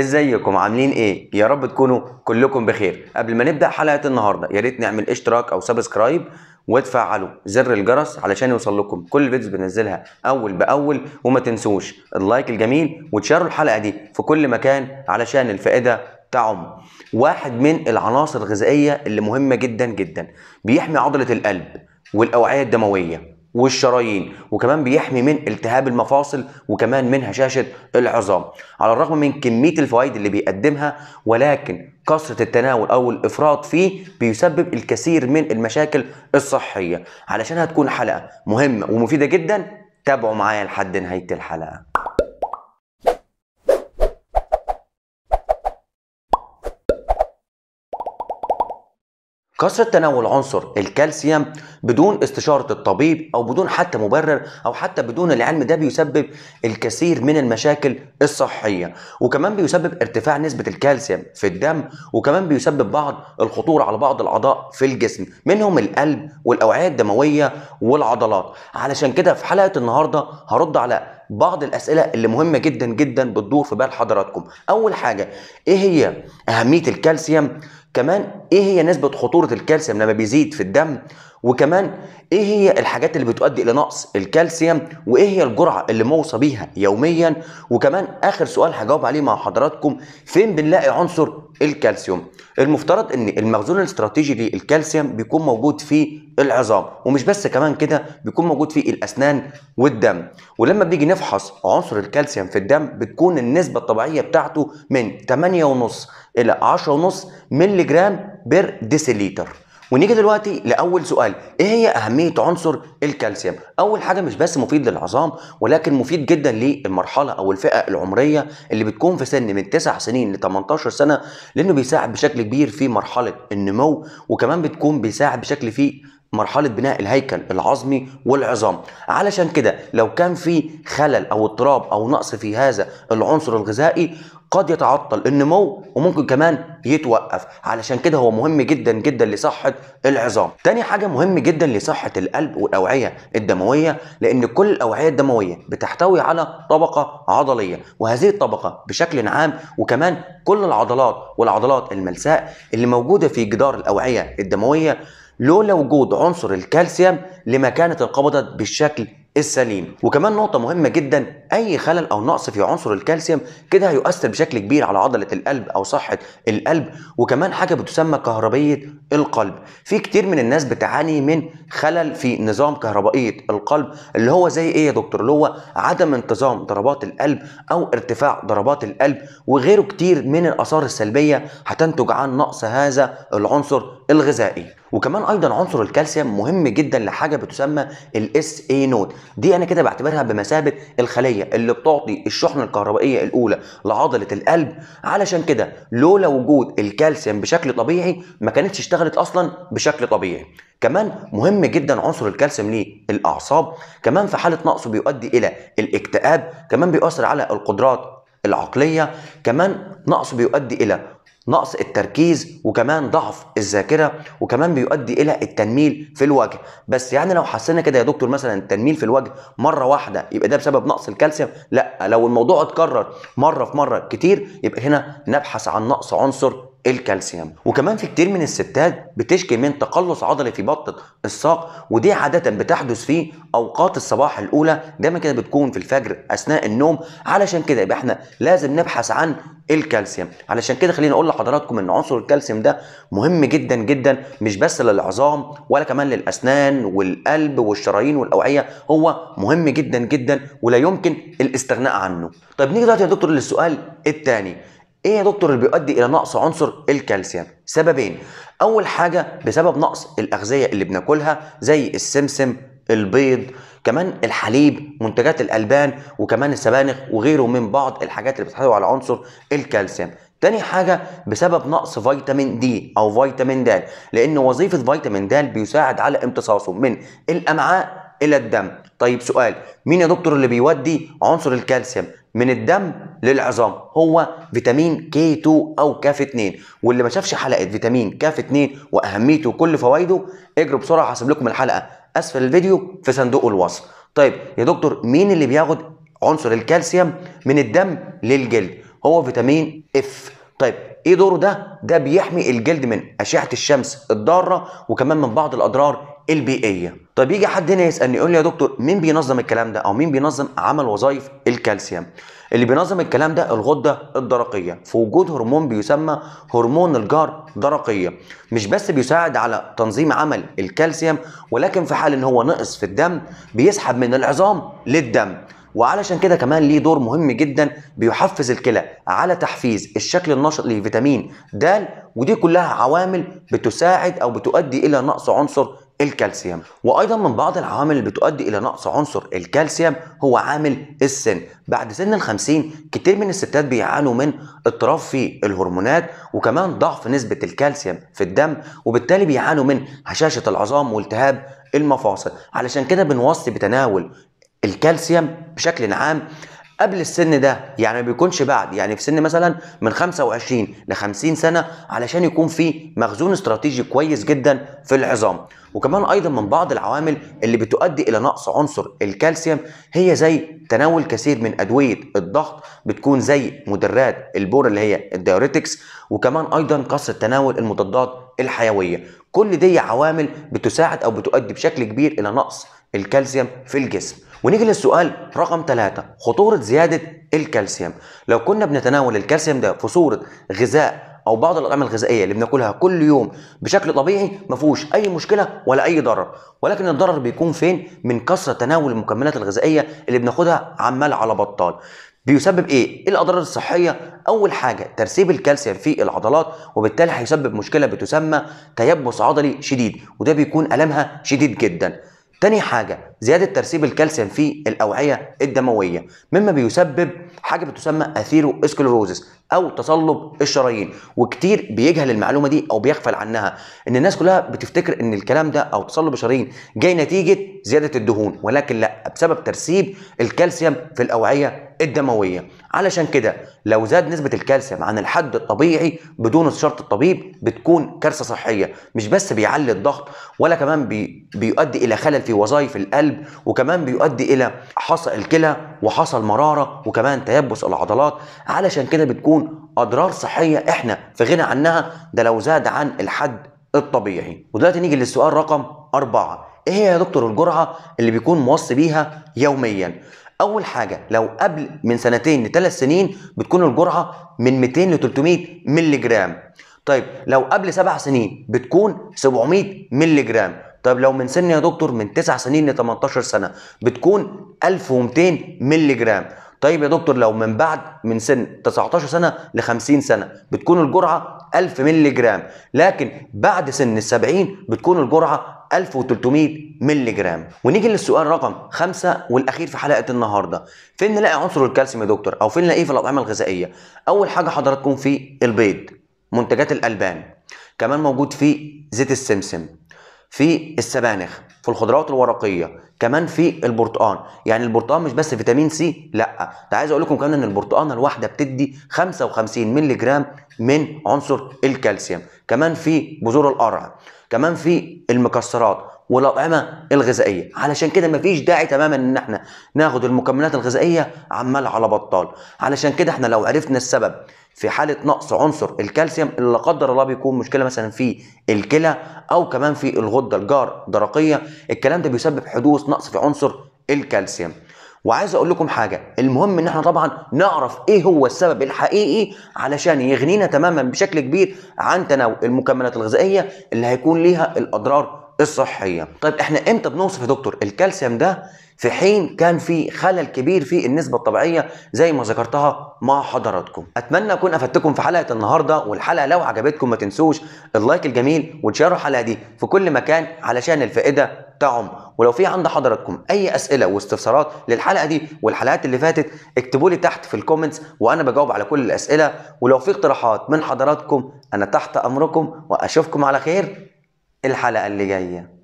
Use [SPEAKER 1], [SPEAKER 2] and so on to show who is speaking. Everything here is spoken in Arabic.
[SPEAKER 1] ازيكم عاملين ايه يا رب تكونوا كلكم بخير قبل ما نبدا حلقه النهارده يا ريت نعمل اشتراك او سبسكرايب وتفعلوا زر الجرس علشان يوصل لكم كل الفيديوز بنزلها اول باول وما تنسوش اللايك الجميل وتشاروا الحلقه دي في كل مكان علشان الفائده تعم واحد من العناصر الغذائيه اللي مهمه جدا جدا بيحمي عضله القلب والاوعيه الدمويه والشرايين وكمان بيحمي من التهاب المفاصل وكمان من هشاشة العظام على الرغم من كمية الفوائد اللي بيقدمها ولكن كثرة التناول أو الإفراط فيه بيسبب الكثير من المشاكل الصحية علشان هتكون حلقة مهمة ومفيدة جدا تابعوا معايا لحد نهاية الحلقة كثرة تناول عنصر الكالسيوم بدون استشارة الطبيب أو بدون حتى مبرر أو حتى بدون العلم ده بيسبب الكثير من المشاكل الصحية وكمان بيسبب ارتفاع نسبة الكالسيوم في الدم وكمان بيسبب بعض الخطورة على بعض الأعضاء في الجسم منهم القلب والأوعية الدموية والعضلات علشان كده في حلقة النهاردة هرد على بعض الاسئله اللي مهمه جدا جدا بتدور في بال حضراتكم اول حاجه ايه هي اهميه الكالسيوم كمان ايه هي نسبه خطوره الكالسيوم لما بيزيد في الدم وكمان ايه هي الحاجات اللي بتؤدي الى نقص الكالسيوم وايه هي الجرعه اللي موصى بيها يوميا وكمان اخر سؤال هجاوب عليه مع حضراتكم فين بنلاقي عنصر الكالسيوم المفترض ان المخزون الاستراتيجي للكالسيوم بيكون موجود في العظام ومش بس كمان كده بيكون موجود في الاسنان والدم ولما بنيجي نفحص عنصر الكالسيوم في الدم بتكون النسبه الطبيعيه بتاعته من 8.5 الى 10.5 مللي جرام بير ديسيليتر ونيجي دلوقتي لاول سؤال ايه هي اهميه عنصر الكالسيوم اول حاجه مش بس مفيد للعظام ولكن مفيد جدا للمرحله او الفئه العمريه اللي بتكون في سن من 9 سنين ل 18 سنه لانه بيساعد بشكل كبير في مرحله النمو وكمان بتكون بيساعد بشكل في مرحله بناء الهيكل العظمي والعظام علشان كده لو كان في خلل او اضطراب او نقص في هذا العنصر الغذائي قد يتعطل النمو وممكن كمان يتوقف علشان كده هو مهم جدا جدا لصحة العظام تاني حاجة مهم جدا لصحة القلب والأوعية الدموية لأن كل الأوعية الدموية بتحتوي على طبقة عضلية وهذه الطبقة بشكل عام وكمان كل العضلات والعضلات الملساء اللي موجودة في جدار الأوعية الدموية لولا وجود عنصر الكالسيوم لما كانت القبضة بالشكل السليم وكمان نقطة مهمة جدا اي خلل او نقص في عنصر الكالسيوم كده هيؤثر بشكل كبير على عضله القلب او صحه القلب وكمان حاجه بتسمى كهربيه القلب في كتير من الناس بتعاني من خلل في نظام كهربائيه القلب اللي هو زي ايه يا دكتور اللي هو عدم انتظام ضربات القلب او ارتفاع ضربات القلب وغيره كتير من الاثار السلبيه هتنتج عن نقص هذا العنصر الغذائي وكمان ايضا عنصر الكالسيوم مهم جدا لحاجه بتسمى الاس اي نود دي انا كده بعتبرها بمثابه الخليه الكهربائيه اللي بتعطي الشحنه الكهربائيه الاولى لعضله القلب علشان كده لولا وجود الكالسيوم بشكل طبيعي ما كانتش اشتغلت اصلا بشكل طبيعي كمان مهم جدا عنصر الكالسيوم للاعصاب كمان في حاله نقصه بيؤدي الى الاكتئاب كمان بيؤثر على القدرات العقليه كمان نقصه بيؤدي الى نقص التركيز وكمان ضعف الذاكره وكمان بيؤدي الى التنميل في الوجه بس يعني لو حسينا كده يا دكتور مثلا التنميل في الوجه مره واحده يبقى ده بسبب نقص الكالسيوم لا لو الموضوع اتكرر مره في مره كتير يبقى هنا نبحث عن نقص عنصر الكالسيوم وكمان في كتير من الستات بتشكي من تقلص عضلي في بطه الساق ودي عاده بتحدث في اوقات الصباح الاولى دايما كده بتكون في الفجر اثناء النوم علشان كده يبقى احنا لازم نبحث عن الكالسيوم علشان كده خليني اقول لحضراتكم ان عنصر الكالسيوم ده مهم جدا جدا مش بس للعظام ولا كمان للاسنان والقلب والشرايين والاوعيه هو مهم جدا جدا ولا يمكن الاستغناء عنه طيب نيجي دلوقتي يا دكتور للسؤال الثاني ايه يا دكتور اللي بيؤدي الى نقص عنصر الكالسيوم سببين اول حاجه بسبب نقص الاغذيه اللي بناكلها زي السمسم البيض كمان الحليب منتجات الالبان وكمان السبانخ وغيره من بعض الحاجات اللي بتحتوي على عنصر الكالسيوم تاني حاجة بسبب نقص فيتامين دي أو فيتامين د لأن وظيفة فيتامين د بيساعد على امتصاصه من الأمعاء إلى الدم طيب سؤال مين يا دكتور اللي بيودي عنصر الكالسيوم من الدم للعظام هو فيتامين كي 2 او كاف 2 واللي ما شافش حلقه فيتامين كاف 2 واهميته وكل فوائده اجروا بسرعه هسيب لكم الحلقه اسفل الفيديو في صندوق الوصف طيب يا دكتور مين اللي بياخد عنصر الكالسيوم من الدم للجلد هو فيتامين اف طيب ايه دوره ده ده بيحمي الجلد من اشعه الشمس الضاره وكمان من بعض الاضرار البيئيه طب يجي حد هنا يسالني يقول لي يا دكتور مين بينظم الكلام ده او مين بينظم عمل وظائف الكالسيوم اللي بينظم الكلام ده الغده الدرقيه في وجود هرمون بيسمى هرمون الجار درقيه مش بس بيساعد على تنظيم عمل الكالسيوم ولكن في حال ان هو نقص في الدم بيسحب من العظام للدم وعلشان كده كمان ليه دور مهم جدا بيحفز الكلى على تحفيز الشكل النشط لفيتامين د ودي كلها عوامل بتساعد او بتؤدي الى نقص عنصر الكالسيوم وايضا من بعض العوامل اللي بتؤدي الى نقص عنصر الكالسيوم هو عامل السن بعد سن ال50 كتير من الستات بيعانوا من اضطراب في الهرمونات وكمان ضعف نسبة الكالسيوم في الدم وبالتالي بيعانوا من هشاشة العظام والتهاب المفاصل علشان كده بنوصي بتناول الكالسيوم بشكل عام قبل السن ده يعني ما بيكونش بعد يعني في سن مثلا من 25 ل 50 سنه علشان يكون في مخزون استراتيجي كويس جدا في العظام وكمان ايضا من بعض العوامل اللي بتؤدي الى نقص عنصر الكالسيوم هي زي تناول كثير من ادويه الضغط بتكون زي مدرات البور اللي هي الديوريتكس وكمان ايضا كثره تناول المضادات الحيويه كل دي عوامل بتساعد او بتؤدي بشكل كبير الى نقص الكالسيوم في الجسم ونيجي للسؤال رقم ثلاثة خطوره زياده الكالسيوم لو كنا بنتناول الكالسيوم ده في صوره غذاء او بعض الاطعمه الغذائيه اللي بناكلها كل يوم بشكل طبيعي ما فيهوش اي مشكله ولا اي ضرر ولكن الضرر بيكون فين من كثره تناول المكملات الغذائيه اللي بناخدها عمال على بطال بيسبب ايه؟ ايه الاضرار الصحيه؟ اول حاجه ترسيب الكالسيوم في العضلات وبالتالي هيسبب مشكله بتسمى تيبس عضلي شديد وده بيكون المها شديد جدا. تاني حاجه زياده ترسيب الكالسيوم في الاوعيه الدمويه مما بيسبب حاجه بتسمى اثيرو اسكلروزس او تصلب الشرايين وكتير بيجهل المعلومه دي او بيغفل عنها ان الناس كلها بتفتكر ان الكلام ده او تصلب الشرايين جاي نتيجه زياده الدهون ولكن لا بسبب ترسيب الكالسيوم في الاوعيه الدمويه علشان كده لو زاد نسبه الكالسيوم عن الحد الطبيعي بدون استشاره الطبيب بتكون كارثه صحيه مش بس بيعلي الضغط ولا كمان بي بيؤدي الى خلل في وظائف القلب القلب وكمان بيؤدي الى حصى الكلى وحصى المراره وكمان تيبس العضلات علشان كده بتكون اضرار صحيه احنا في غنى عنها ده لو زاد عن الحد الطبيعي ودلوقتي نيجي للسؤال رقم أربعة ايه هي يا دكتور الجرعه اللي بيكون موصي بيها يوميا اول حاجه لو قبل من سنتين لثلاث سنين بتكون الجرعه من 200 ل 300 مللي جرام طيب لو قبل سبع سنين بتكون 700 مللي جرام طب لو من سن يا دكتور من 9 سنين ل 18 سنه بتكون 1200 مللي جرام طيب يا دكتور لو من بعد من سن 19 سنه ل 50 سنه بتكون الجرعه 1000 مللي جرام لكن بعد سن ال 70 بتكون الجرعه 1300 مللي جرام ونيجي للسؤال رقم خمسه والاخير في حلقه النهارده فين نلاقي عنصر الكالسيوم يا دكتور او فين نلاقيه في الاطعمه الغذائيه اول حاجه حضراتكم في البيض منتجات الالبان كمان موجود في زيت السمسم في السبانخ في الخضروات الورقيه كمان في البرتقان يعني البرتقان مش بس فيتامين سي لا ده عايز اقول لكم كمان ان البرتقانه الواحده بتدي 55 مللي جرام من عنصر الكالسيوم كمان في بذور القرع كمان في المكسرات والاطعمه الغذائيه علشان كده مفيش داعي تماما ان احنا ناخد المكملات الغذائيه عمال على بطال علشان كده احنا لو عرفنا السبب في حاله نقص عنصر الكالسيوم اللي لا قدر الله بيكون مشكله مثلا في الكلى او كمان في الغده الجار درقيه الكلام ده بيسبب حدوث نقص في عنصر الكالسيوم وعايز اقول لكم حاجه المهم ان احنا طبعا نعرف ايه هو السبب الحقيقي علشان يغنينا تماما بشكل كبير عن تناول المكملات الغذائيه اللي هيكون ليها الاضرار الصحيه طيب احنا امتى بنوصف يا دكتور الكالسيوم ده في حين كان في خلل كبير في النسبة الطبيعية زي ما ذكرتها مع حضراتكم أتمنى أكون أفدتكم في حلقة النهاردة والحلقة لو عجبتكم ما تنسوش اللايك الجميل وتشاروا الحلقة دي في كل مكان علشان الفائدة تعم ولو في عند حضراتكم اي اسئله واستفسارات للحلقه دي والحلقات اللي فاتت اكتبوا لي تحت في الكومنتس وانا بجاوب على كل الاسئله ولو في اقتراحات من حضراتكم انا تحت امركم واشوفكم على خير الحلقه اللي جايه